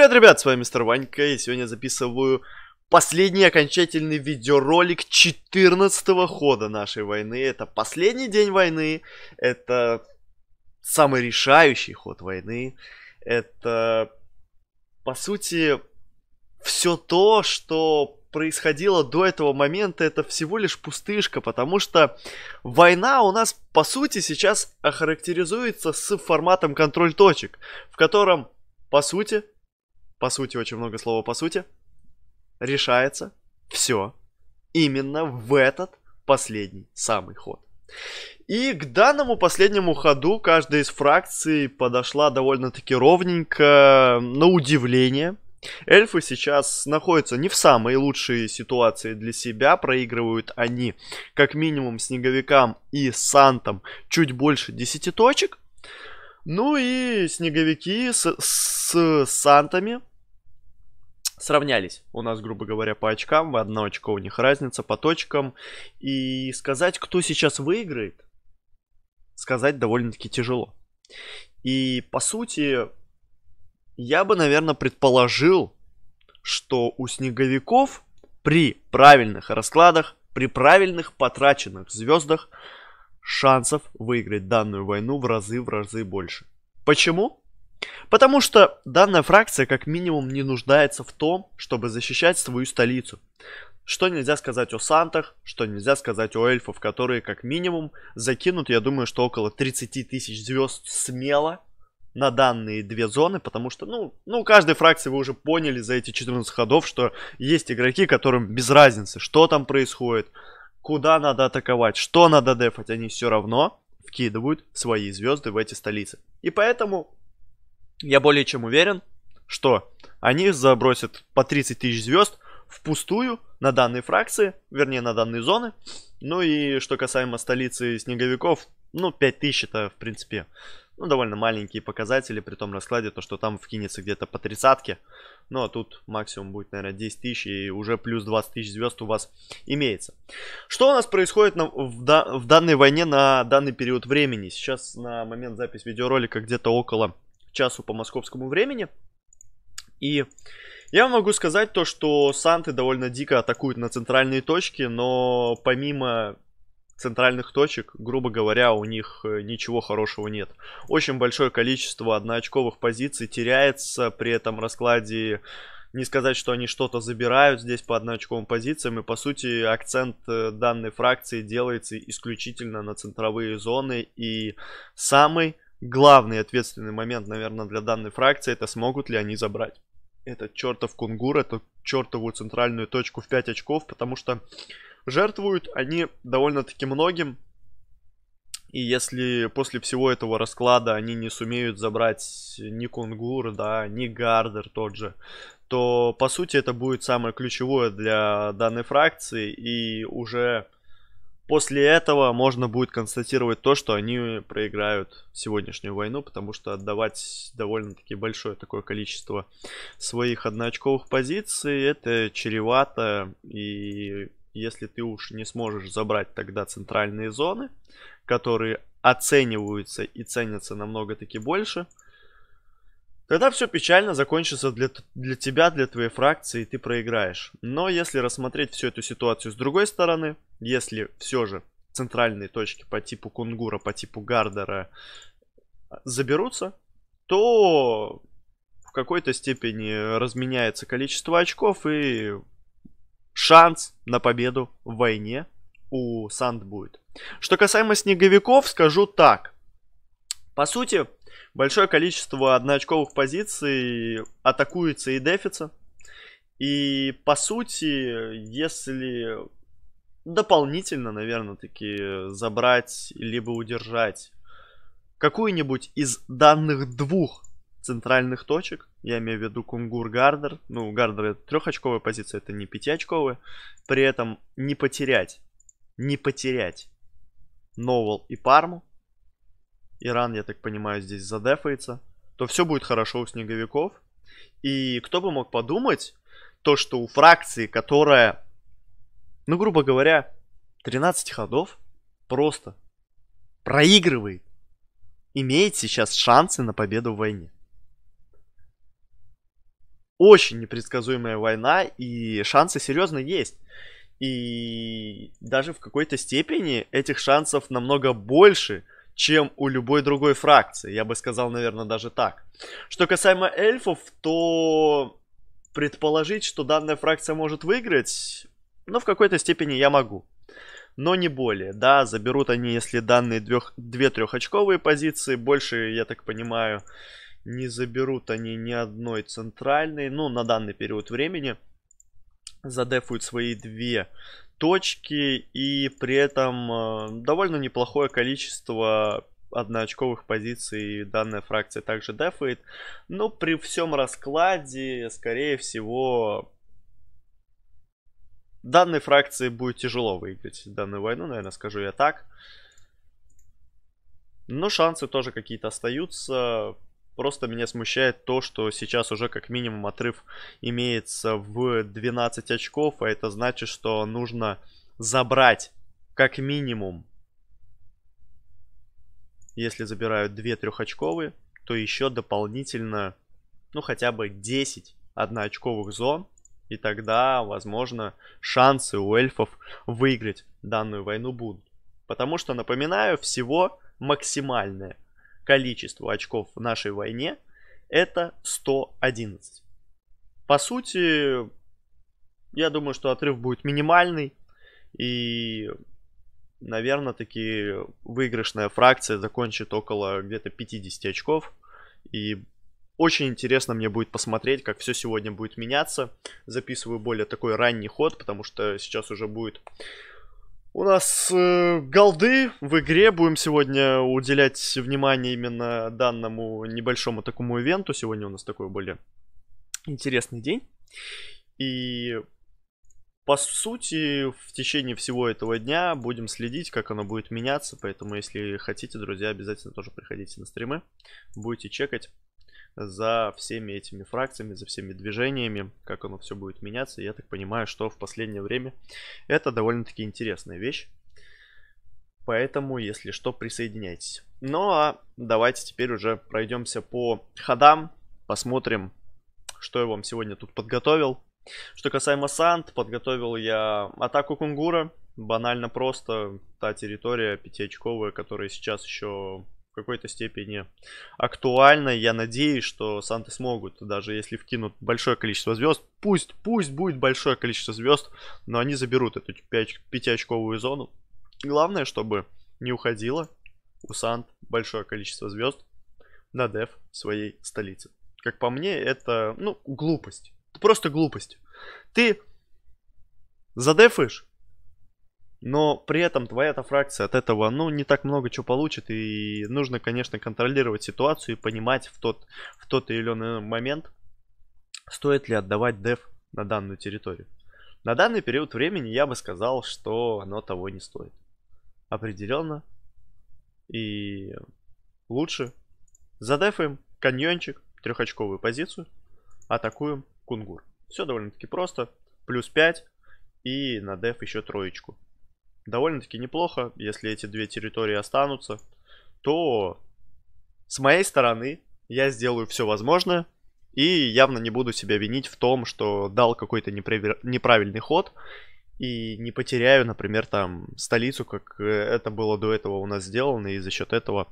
привет, ребят, с вами мистер Ванька, и сегодня записываю последний окончательный видеоролик 14 хода нашей войны. Это последний день войны, это самый решающий ход войны, это, по сути, все то, что происходило до этого момента, это всего лишь пустышка, потому что война у нас, по сути, сейчас охарактеризуется с форматом контроль точек, в котором, по сути, по сути, очень много слова по сути, решается все именно в этот последний самый ход. И к данному последнему ходу каждая из фракций подошла довольно-таки ровненько, на удивление. Эльфы сейчас находятся не в самой лучшей ситуации для себя, проигрывают они как минимум снеговикам и сантам чуть больше 10 точек. Ну и снеговики с, с сантами сравнялись у нас, грубо говоря, по очкам, В одно очко у них разница по точкам. И сказать, кто сейчас выиграет, сказать довольно-таки тяжело. И, по сути, я бы, наверное, предположил, что у снеговиков при правильных раскладах, при правильных потраченных звездах шансов выиграть данную войну в разы в разы больше. Почему? Потому что данная фракция как минимум не нуждается в том, чтобы защищать свою столицу. Что нельзя сказать о сантах, что нельзя сказать о эльфов, которые как минимум закинут, я думаю, что около 30 тысяч звезд смело на данные две зоны, потому что, ну, ну, каждой фракции вы уже поняли за эти 14 ходов, что есть игроки, которым без разницы, что там происходит, куда надо атаковать, что надо дефать, они все равно вкидывают свои звезды в эти столицы. И поэтому я более чем уверен, что они забросят по 30 тысяч звезд впустую на данные фракции, вернее на данные зоны. Ну и что касаемо столицы снеговиков, ну 5 тысяч это в принципе ну, довольно маленькие показатели при том раскладе, то что там вкинется где-то по тридцатке. Ну а тут максимум будет, наверное, 10 тысяч и уже плюс 20 тысяч звезд у вас имеется. Что у нас происходит на, в, в данной войне на данный период времени? Сейчас на момент записи видеоролика где-то около часу по московскому времени. И я могу сказать то, что Санты довольно дико атакуют на центральные точки, но помимо центральных точек, грубо говоря, у них э, ничего хорошего нет. Очень большое количество одноочковых позиций теряется при этом раскладе. Не сказать, что они что-то забирают здесь по одноочковым позициям. И, по сути, акцент э, данной фракции делается исключительно на центровые зоны. И самый главный ответственный момент, наверное, для данной фракции, это смогут ли они забрать этот чертов кунгур, эту чертовую центральную точку в 5 очков, потому что жертвуют они довольно-таки многим. И если после всего этого расклада они не сумеют забрать ни Кунгур, да, ни Гардер тот же, то по сути это будет самое ключевое для данной фракции и уже После этого можно будет констатировать то, что они проиграют сегодняшнюю войну, потому что отдавать довольно-таки большое такое количество своих одноочковых позиций, это чревато, и если ты уж не сможешь забрать тогда центральные зоны, которые оцениваются и ценятся намного таки больше – Тогда все печально закончится для, для тебя, для твоей фракции, и ты проиграешь. Но если рассмотреть всю эту ситуацию с другой стороны, если все же центральные точки по типу Кунгура, по типу Гардера а, заберутся, то в какой-то степени разменяется количество очков и шанс на победу в войне у Санд будет. Что касаемо снеговиков, скажу так. По сути, Большое количество одноочковых позиций атакуется и дефица. И по сути, если дополнительно, наверное, таки забрать либо удержать какую-нибудь из данных двух центральных точек, я имею в виду Кунгур Гардер, ну, Гардер это трехочковая позиция, это не пятиочковая, при этом не потерять, не потерять новол и Парму, Иран, я так понимаю, здесь задефается, то все будет хорошо у снеговиков. И кто бы мог подумать, то, что у фракции, которая, ну, грубо говоря, 13 ходов просто проигрывает, имеет сейчас шансы на победу в войне. Очень непредсказуемая война, и шансы серьезно есть. И даже в какой-то степени этих шансов намного больше – чем у любой другой фракции. Я бы сказал, наверное, даже так. Что касаемо эльфов, то предположить, что данная фракция может выиграть, ну, в какой-то степени я могу. Но не более. Да, заберут они, если данные двех, две трехочковые позиции. Больше, я так понимаю, не заберут они ни одной центральной. Ну, на данный период времени задефуют свои две точки и при этом э, довольно неплохое количество одноочковых позиций данная фракция также дефает. Но при всем раскладе, скорее всего, данной фракции будет тяжело выиграть данную войну, наверное, скажу я так. Но шансы тоже какие-то остаются. Просто меня смущает то, что сейчас уже как минимум отрыв имеется в 12 очков, а это значит, что нужно забрать как минимум, если забирают 2 трехочковые, то еще дополнительно, ну хотя бы 10 одноочковых зон, и тогда, возможно, шансы у эльфов выиграть данную войну будут. Потому что, напоминаю, всего максимальное – количество очков в нашей войне, это 111. По сути, я думаю, что отрыв будет минимальный. И, наверное, таки выигрышная фракция закончит около где-то 50 очков. И очень интересно мне будет посмотреть, как все сегодня будет меняться. Записываю более такой ранний ход, потому что сейчас уже будет у нас э, голды в игре. Будем сегодня уделять внимание именно данному небольшому такому ивенту. Сегодня у нас такой более интересный день. И по сути, в течение всего этого дня будем следить, как оно будет меняться. Поэтому, если хотите, друзья, обязательно тоже приходите на стримы. Будете чекать за всеми этими фракциями, за всеми движениями, как оно все будет меняться. Я так понимаю, что в последнее время это довольно-таки интересная вещь. Поэтому, если что, присоединяйтесь. Ну а давайте теперь уже пройдемся по ходам, посмотрим, что я вам сегодня тут подготовил. Что касаемо Санд, подготовил я атаку Кунгура. Банально просто та территория пятиочковая, которая сейчас еще в какой-то степени актуально. Я надеюсь, что Санты смогут, даже если вкинут большое количество звезд, пусть, пусть будет большое количество звезд, но они заберут эту 5, очковую зону. Главное, чтобы не уходило у Сант большое количество звезд на деф своей столицы. Как по мне, это, ну, глупость. просто глупость. Ты задефаешь но при этом твоя эта фракция от этого, ну, не так много чего получит, и нужно, конечно, контролировать ситуацию и понимать в тот, в тот или иной момент, стоит ли отдавать деф на данную территорию. На данный период времени я бы сказал, что оно того не стоит. Определенно. И лучше задефаем каньончик, трехочковую позицию, атакуем кунгур. Все довольно-таки просто. Плюс 5 и на деф еще троечку довольно-таки неплохо. Если эти две территории останутся, то с моей стороны я сделаю все возможное и явно не буду себя винить в том, что дал какой-то неправильный ход и не потеряю, например, там столицу, как э, это было до этого у нас сделано, и за счет этого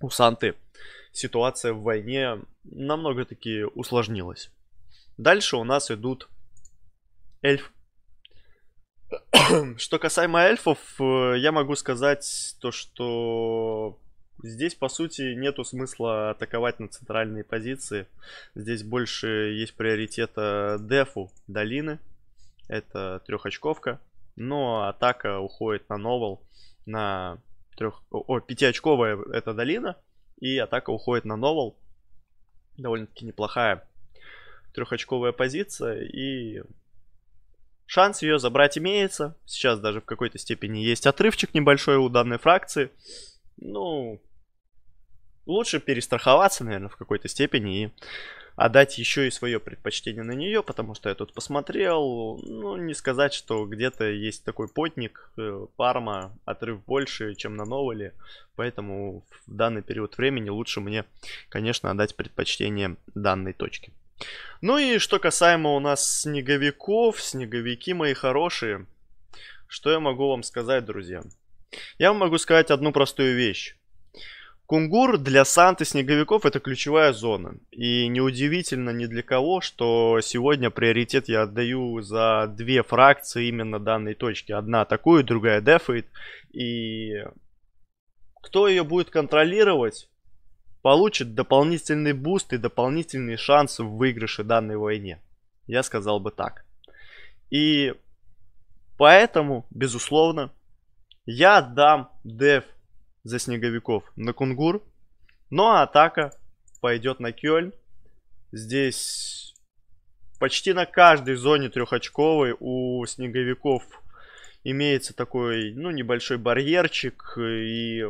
у Санты ситуация в войне намного таки усложнилась. Дальше у нас идут эльф Что касаемо эльфов, э, я могу сказать то, что здесь, по сути, нету смысла атаковать на центральные позиции. Здесь больше есть приоритета дефу долины. Это трехочковка. Но атака уходит на новел, на трех... О, пятиочковая это долина. И атака уходит на новел. Довольно-таки неплохая трехочковая позиция. И Шанс ее забрать имеется. Сейчас даже в какой-то степени есть отрывчик небольшой у данной фракции. Ну, лучше перестраховаться, наверное, в какой-то степени и отдать еще и свое предпочтение на нее, потому что я тут посмотрел, ну, не сказать, что где-то есть такой потник, э, Парма, отрыв больше, чем на Новоле, поэтому в данный период времени лучше мне, конечно, отдать предпочтение данной точке. Ну и что касаемо у нас снеговиков, снеговики мои хорошие, что я могу вам сказать, друзья? Я вам могу сказать одну простую вещь. Кунгур для Санты снеговиков это ключевая зона. И неудивительно ни для кого, что сегодня приоритет я отдаю за две фракции именно данной точки. Одна атакует, другая дефает. И кто ее будет контролировать, получит дополнительный буст и дополнительный шанс в выигрыше данной войне. Я сказал бы так. И поэтому, безусловно, я дам деф за снеговиков на кунгур. Но атака пойдет на Кёльн. Здесь почти на каждой зоне трехочковой у снеговиков имеется такой, ну, небольшой барьерчик. И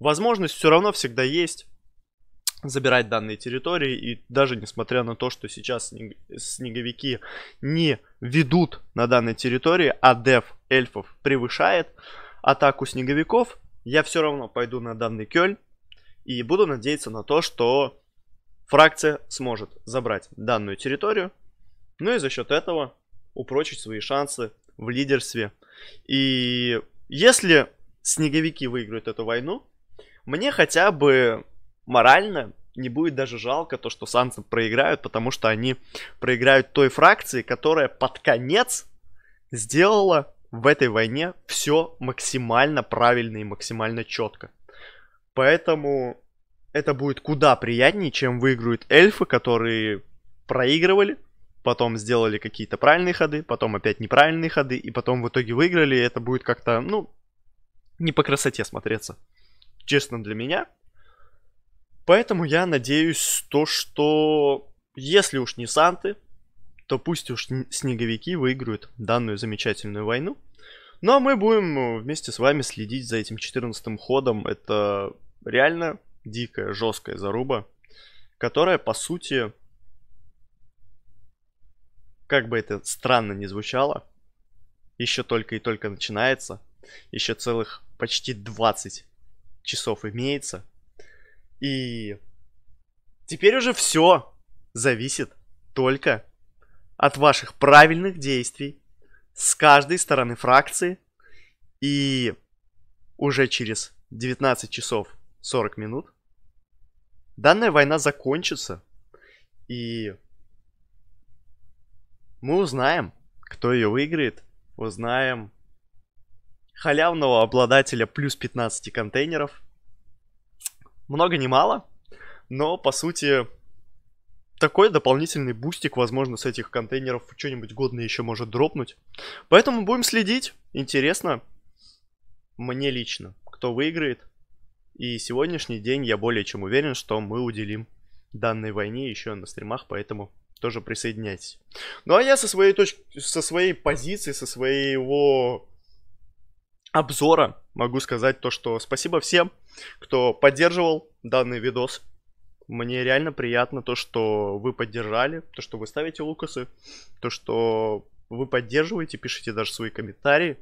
возможность все равно всегда есть забирать данные территории. И даже несмотря на то, что сейчас снеговики не ведут на данной территории, а деф эльфов превышает атаку снеговиков, я все равно пойду на данный кёль и буду надеяться на то, что фракция сможет забрать данную территорию, ну и за счет этого упрочить свои шансы в лидерстве. И если снеговики выиграют эту войну, мне хотя бы морально не будет даже жалко то, что Сансы проиграют, потому что они проиграют той фракции, которая под конец сделала в этой войне все максимально правильно и максимально четко. Поэтому это будет куда приятнее, чем выиграют эльфы, которые проигрывали, потом сделали какие-то правильные ходы, потом опять неправильные ходы, и потом в итоге выиграли, и это будет как-то, ну, не по красоте смотреться. Честно для меня, Поэтому я надеюсь то, что если уж не Санты, то пусть уж снеговики выиграют данную замечательную войну. Ну а мы будем вместе с вами следить за этим 14 ходом. Это реально дикая, жесткая заруба, которая, по сути, как бы это странно ни звучало, еще только и только начинается. Еще целых почти 20 часов имеется – и теперь уже все зависит только от ваших правильных действий с каждой стороны фракции. И уже через 19 часов 40 минут данная война закончится. И мы узнаем, кто ее выиграет. Узнаем халявного обладателя плюс 15 контейнеров – много не мало, но по сути такой дополнительный бустик, возможно, с этих контейнеров что-нибудь годное еще может дропнуть. Поэтому будем следить. Интересно мне лично, кто выиграет. И сегодняшний день я более чем уверен, что мы уделим данной войне еще на стримах, поэтому тоже присоединяйтесь. Ну а я со своей точки, со своей позиции, со своего обзора могу сказать то, что спасибо всем, кто поддерживал данный видос. Мне реально приятно то, что вы поддержали, то, что вы ставите лукасы, то, что вы поддерживаете, пишите даже свои комментарии.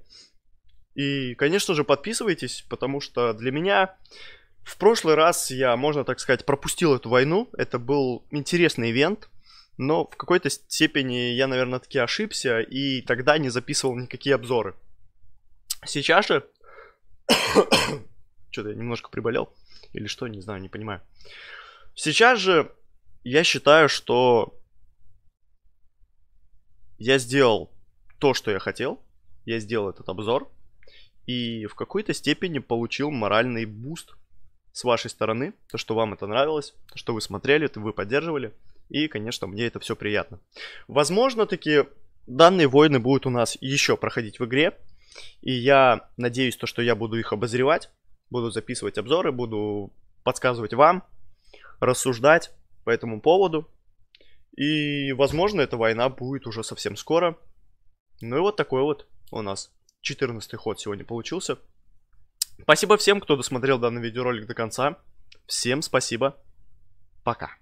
И, конечно же, подписывайтесь, потому что для меня в прошлый раз я, можно так сказать, пропустил эту войну. Это был интересный ивент, но в какой-то степени я, наверное, таки ошибся и тогда не записывал никакие обзоры. Сейчас же... Что-то я немножко приболел. Или что, не знаю, не понимаю. Сейчас же я считаю, что я сделал то, что я хотел. Я сделал этот обзор. И в какой-то степени получил моральный буст с вашей стороны. То, что вам это нравилось, то, что вы смотрели, то вы поддерживали. И, конечно, мне это все приятно. Возможно, таки данные войны будут у нас еще проходить в игре. И я надеюсь, то, что я буду их обозревать, буду записывать обзоры, буду подсказывать вам, рассуждать по этому поводу. И, возможно, эта война будет уже совсем скоро. Ну и вот такой вот у нас 14 ход сегодня получился. Спасибо всем, кто досмотрел данный видеоролик до конца. Всем спасибо. Пока.